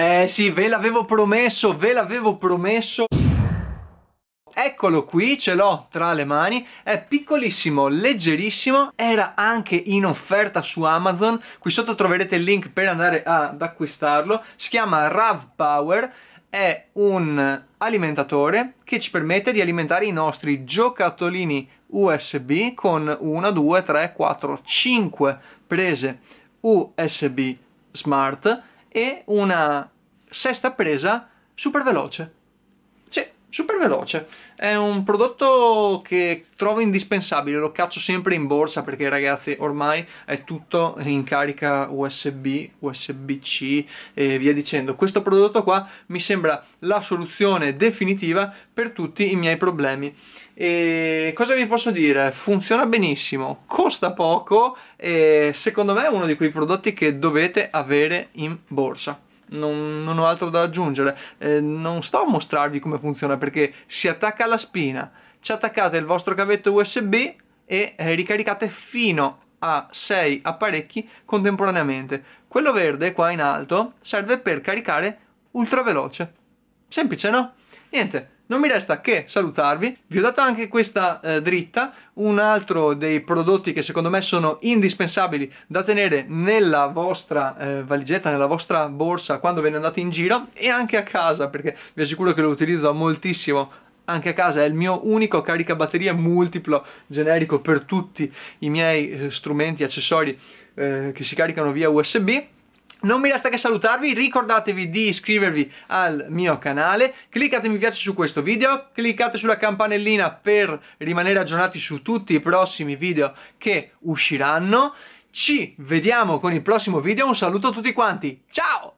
Eh sì, ve l'avevo promesso, ve l'avevo promesso. Eccolo qui, ce l'ho tra le mani, è piccolissimo, leggerissimo, era anche in offerta su Amazon, qui sotto troverete il link per andare ad acquistarlo, si chiama Rav Power, è un alimentatore che ci permette di alimentare i nostri giocattolini USB con 1, 2, 3, 4, 5 prese USB smart e una sesta presa super veloce super veloce. È un prodotto che trovo indispensabile, lo caccio sempre in borsa perché ragazzi ormai è tutto in carica USB, USB-C e via dicendo. Questo prodotto qua mi sembra la soluzione definitiva per tutti i miei problemi. E cosa vi posso dire? Funziona benissimo, costa poco e secondo me è uno di quei prodotti che dovete avere in borsa non, non ho altro da aggiungere eh, non sto a mostrarvi come funziona perché si attacca alla spina ci attaccate il vostro cavetto usb e eh, ricaricate fino a 6 apparecchi contemporaneamente quello verde qua in alto serve per caricare ultra veloce semplice no? Niente, non mi resta che salutarvi, vi ho dato anche questa eh, dritta, un altro dei prodotti che secondo me sono indispensabili da tenere nella vostra eh, valigetta, nella vostra borsa quando ve ne andate in giro e anche a casa perché vi assicuro che lo utilizzo moltissimo anche a casa, è il mio unico caricabatterie multiplo generico per tutti i miei eh, strumenti, accessori eh, che si caricano via USB non mi resta che salutarvi, ricordatevi di iscrivervi al mio canale, cliccate mi piace su questo video, cliccate sulla campanellina per rimanere aggiornati su tutti i prossimi video che usciranno. Ci vediamo con il prossimo video, un saluto a tutti quanti, ciao!